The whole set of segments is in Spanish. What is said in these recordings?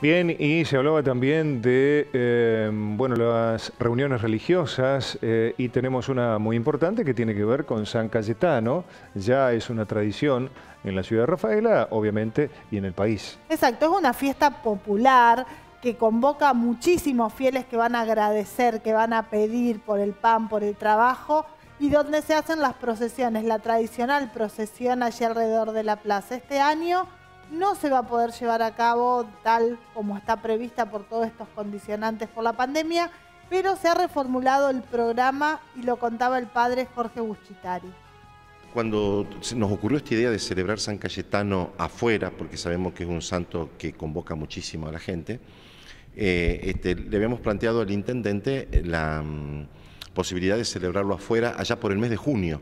Bien, y se hablaba también de eh, bueno, las reuniones religiosas eh, y tenemos una muy importante que tiene que ver con San Cayetano. Ya es una tradición en la ciudad de Rafaela, obviamente, y en el país. Exacto, es una fiesta popular que convoca a muchísimos fieles que van a agradecer, que van a pedir por el pan, por el trabajo y donde se hacen las procesiones, la tradicional procesión allí alrededor de la plaza. Este año no se va a poder llevar a cabo tal como está prevista por todos estos condicionantes por la pandemia, pero se ha reformulado el programa y lo contaba el padre Jorge Buschitari. Cuando nos ocurrió esta idea de celebrar San Cayetano afuera, porque sabemos que es un santo que convoca muchísimo a la gente, eh, este, le habíamos planteado al intendente eh, la mm, posibilidad de celebrarlo afuera allá por el mes de junio.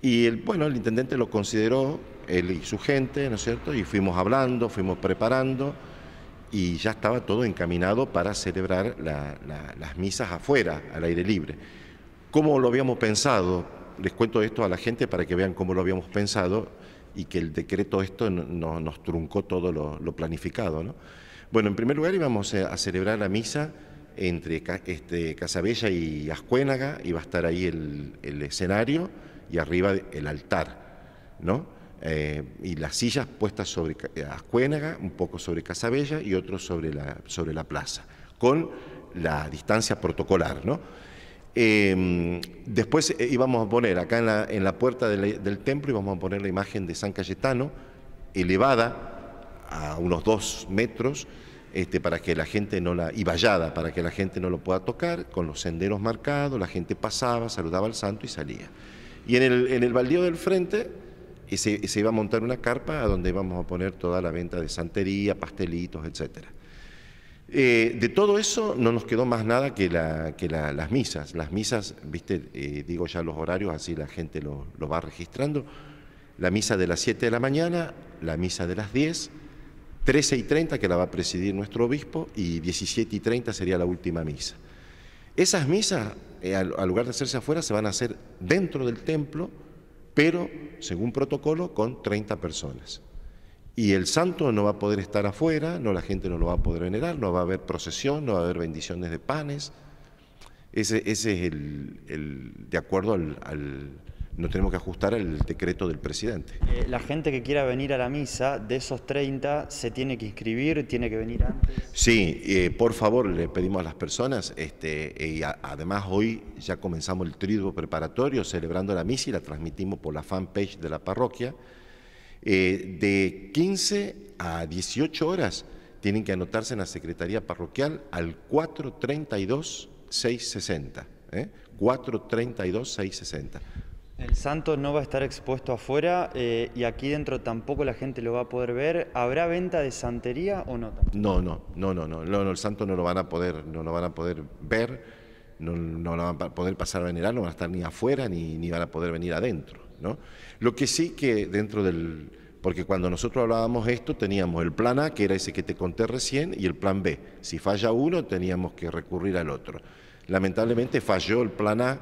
Y el, bueno, el intendente lo consideró él y su gente, ¿no es cierto? Y fuimos hablando, fuimos preparando y ya estaba todo encaminado para celebrar las misas afuera, al aire libre. ¿Cómo lo habíamos pensado? Les cuento esto a la gente para que vean cómo lo habíamos pensado y que el decreto esto nos truncó todo lo, planificado. ¿no? Bueno, en primer lugar íbamos a celebrar la misa entre este, Casabella y Ascuénaga, iba a estar ahí el, el escenario y arriba el altar, ¿no? Eh, y las sillas puestas sobre eh, Ascuénaga, un poco sobre Casabella y otro sobre la, sobre la plaza, con la distancia protocolar. ¿no? Em, después eh, íbamos a poner acá en la, puerta del templo íbamos a poner la imagen de San Cayetano, elevada a unos dos metros, este, para que la gente no la, y vallada, para que la gente no lo pueda tocar, con los senderos marcados, la gente pasaba, saludaba al santo y salía. Y en el, en el baldío del frente y se, iba a montar una carpa donde íbamos a poner toda la venta de santería, pastelitos, etcétera. Eh, de todo eso no nos quedó más nada que, que las misas. Las misas, viste, eh, digo ya los horarios, así la gente lo, va registrando. La misa de las 7 de la mañana, la misa de las 10, 13 y 30 que la va a presidir nuestro obispo y 17 y 30 sería la última misa. Esas misas, eh, al lugar de hacerse afuera, se van a hacer dentro del templo pero según protocolo con 30 personas. Y el santo no va a poder estar afuera, no la gente no lo va a poder venerar, no va a haber procesión, no va a haber bendiciones de panes. Ese, ese es el, de acuerdo al, nos tenemos que ajustar al decreto del presidente. Eh, la gente que quiera venir a la misa, de esos 30, se tiene que inscribir, tiene que venir antes. Sí, eh, por favor le pedimos a las personas, este, eh, y además hoy ya comenzamos el triduo preparatorio celebrando la misa y la transmitimos por la fanpage de la parroquia. de 15 a 18 horas tienen que anotarse en la Secretaría Parroquial al 432-660. 432 432-660. El santo no va a estar expuesto afuera eh, y aquí dentro tampoco la gente lo va a poder ver. ¿Habrá venta de santería o no? No, no, no, no, no, no, el santo no lo van a poder, no lo van a poder ver, no, no lo van a poder pasar a venerar, no van a estar ni afuera ni, ni van a poder venir adentro. ¿no? Lo que sí que dentro del, porque cuando nosotros hablábamos esto teníamos el plan A, que era ese que te conté recién, y el plan B. Si falla uno, teníamos que recurrir al otro. Lamentablemente falló el plan A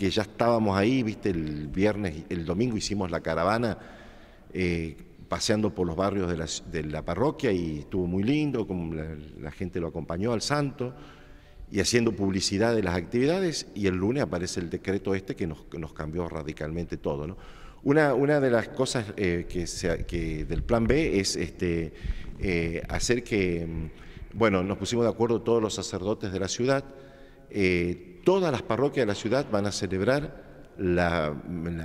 que ya estábamos ahí, viste, el viernes, el domingo hicimos la caravana eh, paseando por los barrios de la, parroquia y estuvo muy lindo, como la, gente lo acompañó al santo y haciendo publicidad de las actividades y el lunes aparece el decreto este que nos, cambió radicalmente todo. Una, una, de las cosas eh, que, del plan B es este, eh, hacer que, mm, bueno, nos pusimos de acuerdo todos los sacerdotes de la ciudad, eh, todas las parroquias de la ciudad van a celebrar la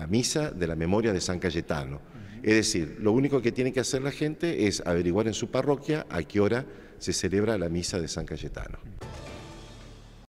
misa de la memoria de San Cayetano. Es decir, lo único que tiene que hacer la gente es averiguar en su parroquia a qué hora se celebra la misa de San Cayetano.